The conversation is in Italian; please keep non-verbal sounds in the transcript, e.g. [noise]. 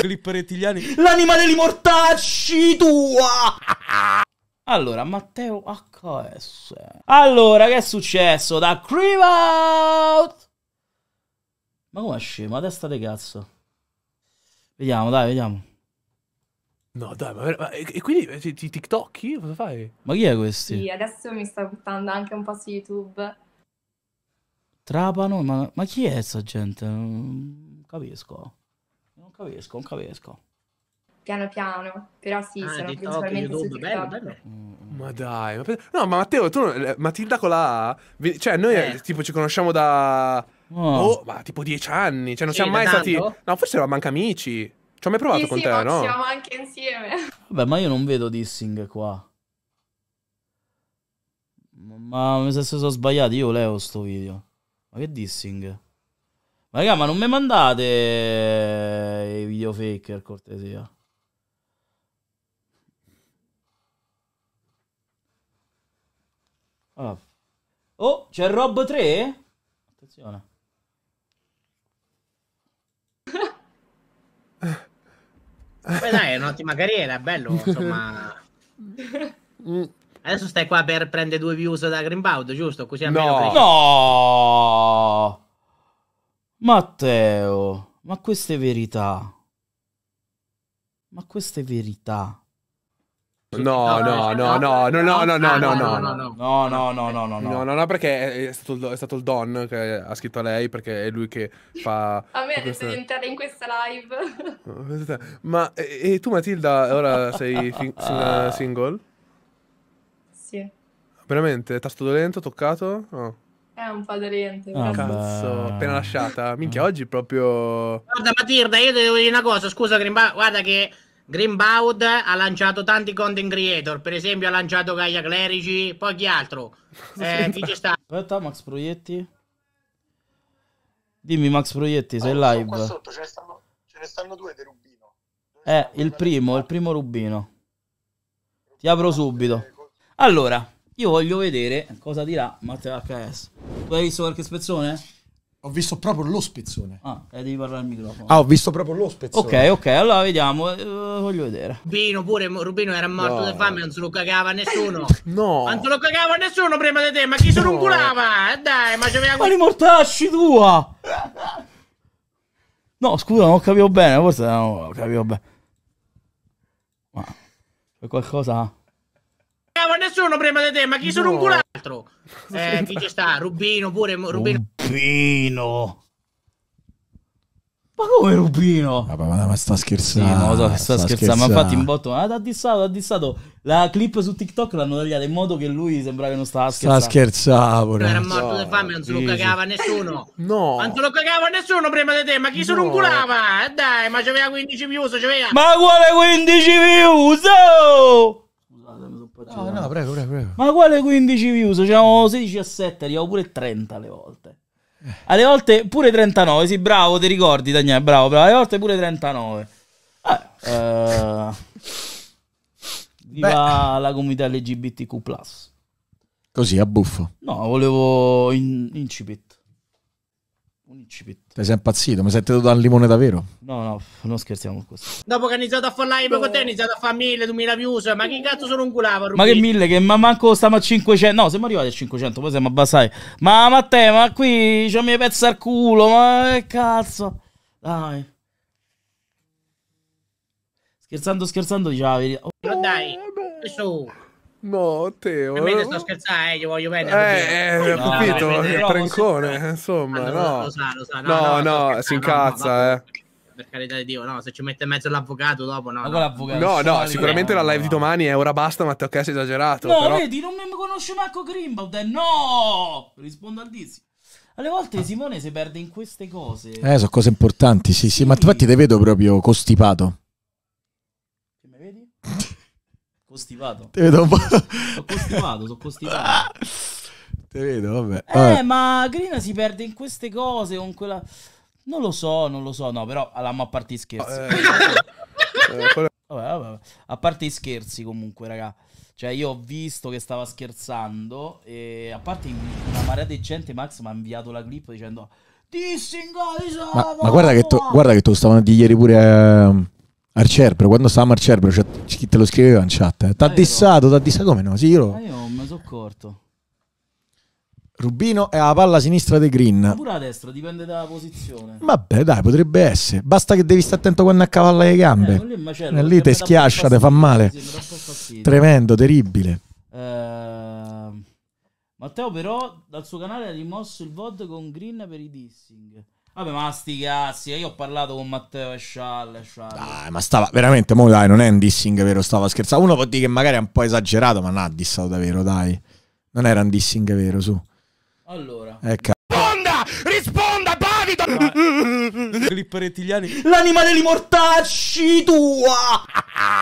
Clipperettiliani. [laughs] L'anima degli mortacci tua! Allora, Matteo HS. Allora, che è successo? Da Creep Ma come scemo? A testa di cazzo. Vediamo, dai, vediamo. No, dai, ma, ma e, quindi eh, ti, ti TikTokchi? Cosa fai? Ma chi è questo? Sì, adesso mi sta buttando anche un po' su YouTube. Trapano? Ma, ma chi è sta gente? Non capisco capisco, non capisco. Piano piano, però sì, ah, sono principalmente YouTube, bello, bello. Mm, mm. Ma dai, ma... no, ma Matteo, tu, eh, Matilda con la cioè noi eh. eh. tipo ci conosciamo da, oh. oh ma tipo dieci anni, cioè non sì, siamo mai tanto? stati, no, forse eravamo anche amici, ci ho mai provato sì, con sì, te, ma no? siamo anche insieme. Vabbè, ma io non vedo dissing qua. Ma mi se sono sbagliato io, Leo, sto video. Ma che dissing? Ma raga, ma non mi mandate eh, i video fake per cortesia. Allora. Ah. Oh, c'è Rob 3? Attenzione. Beh dai, è un'ottima carriera, è bello, insomma. [laughs] Adesso stai qua per prendere due views da Grimbaud, giusto? Così almeno No! no! Matteo, ma queste verità. Ma queste verità. No, no, no, no, no, no, no, no, no, no, no, no, no, no, no, no, no, no, perché è stato, è stato il Don che ha scritto a lei, perché è lui che fa... A me ha detto di entrare in questa live. Ma e tu Matilda, ora sei single? Sì. Veramente? Tasto dolente, toccato? No. È un paderente. Ah, cazzo, appena lasciata. Minchia, oggi proprio... Guarda Matilda, io devo dire una cosa, scusa Grimba, guarda che... Grimbaud ha lanciato tanti content creator, per esempio ha lanciato Gaia Clerici, poi chi altro? [laughs] Eh, chi c'è stato? Aspetta, Max Proietti. Dimmi Max Proietti, sei allora, live. Qua sotto ce ne stanno, ce ne stanno due di Rubino. Eh, il primo, il primo Rubino. Ti apro subito. Eh, allora, io voglio vedere cosa dirà Matteo HS. Hai visto qualche spezzone? Ho visto proprio lo spezzone. Ah, eh, devi parlare al microfono. Ah, ho visto proprio lo spezzone. Ok, ok, allora vediamo. Uh, voglio vedere. Rubino pure, Rubino era morto no. di fame, non se lo cagava nessuno. [laughs] no. Non se lo cagava nessuno prima di te, ma chi no. se lo culava? Eh dai, ma c'aveva... Ma li mortasci tua! no, scusa, non capivo bene, forse non capivo bene. Ma... C'è qualcosa nessuno prima di te, ma chi sono no. un culatro? [laughs] Eh, chi ci sta? Rubino pure. Rubino. Rubino. Ma come Rubino? Vabbè, ma, ma sta scherzando. Ah, sì, so, sta, sta scherzando. Ma infatti in botto ah, ha dissato, ha dissato. La clip su TikTok l'hanno tagliata in modo che lui sembrava che non stava scherzando. Sta scherzando. Era morto no, di fame, non se lo cagava nessuno. No. Non se lo cagava nessuno prima di te, ma chi no. se lo inculava? Eh dai, ma c'aveva 15 views, c'aveva. Ma quale 15 views? Oh! No, no, prego, prego, prego. Ma quale 15 views? C'erano 16 a 7, arrivo pure 30 alle volte. Eh. Alle volte pure 39, sì, bravo, ti ricordi, Daniele, bravo, bravo. Alle volte pure 39. Eh, eh, viva la comunità LGBTQ+. Così, a buffo. No, volevo in, incipit. Un incipit. Te sei impazzito? Mi sei tenuto dal limone davvero? No, no, non scherziamo con questo. Dopo che ha iniziato a fare live no. con te, ha iniziato a fare 1000, 2000 views. Ma che cazzo sono un culava? Ma che 1000? Che ma manco stiamo a 500. No, siamo arrivati a 500, poi siamo abbassati. Ma, ma te, ma qui c'ho i miei pezzi al culo. Ma che cazzo? Dai. Scherzando, scherzando, diceva la verità. Oh, no, dai, oh, su. No, Teo. A me ne eh. sto scherzando, eh, gli voglio bene. Eh, eh, no, capito, no, no, prencone, se... insomma, no. Lo sa, lo sa. No, no, no si incazza, eh. Per carità di Dio, no, se ci mette in mezzo l'avvocato dopo, no. No, no, sicuramente la live di domani è ora basta, ma Matteo Che è esagerato. No, però... vedi, non mi conosce Marco Grimbald, eh, no! Rispondo al dizio. Alle volte Simone si perde in queste cose. Eh, sono cose importanti, sì, sì, sì. ma infatti te vedo proprio costipato. Costipato. Ti vedo un po'. Sono costipato, sono costipato. [laughs] Ti vedo, vabbè. Eh, vabbè. Eh, ma Grina si perde in queste cose con quella. Non lo so, non lo so, no, però allora, a parte i scherzi. Eh, [laughs] eh vabbè, vabbè, a parte i scherzi comunque, raga. Cioè, io ho visto che stava scherzando e a parte una marea di gente, Max mi ha inviato la clip dicendo Dissing ma, ma guarda che tu, guarda che tu stavano di ieri pure eh, Marcerbro, quando stava Marcerbro cioè, chi te lo scriveva in chat. Eh. T'ha ah, dissato, t'ha dissato come no? Sì, io lo... Ah, io mi sono accorto. Rubino è alla palla sinistra di green. Ma pure a destra, dipende dalla posizione. Vabbè, dai, potrebbe essere. Basta che devi stare attento quando accavalla le gambe. Eh, lì te schiaccia, te fa male. Tremendo, terribile. Eh, Matteo, però, dal suo canale ha rimosso il VOD con green per i dissing. Vabbè, ma sti cazzi, eh, io ho parlato con Matteo e Scialle. Dai, ma stava veramente, mo dai, non è un dissing vero, stava scherzando. Uno può dire che magari è un po' esagerato, ma non ha dissato davvero, dai. Non era un dissing vero, su. Allora. Eh, risponda! Risponda, Davido! [laughs] Clip rettiliani. L'anima degli mortacci tua! [laughs]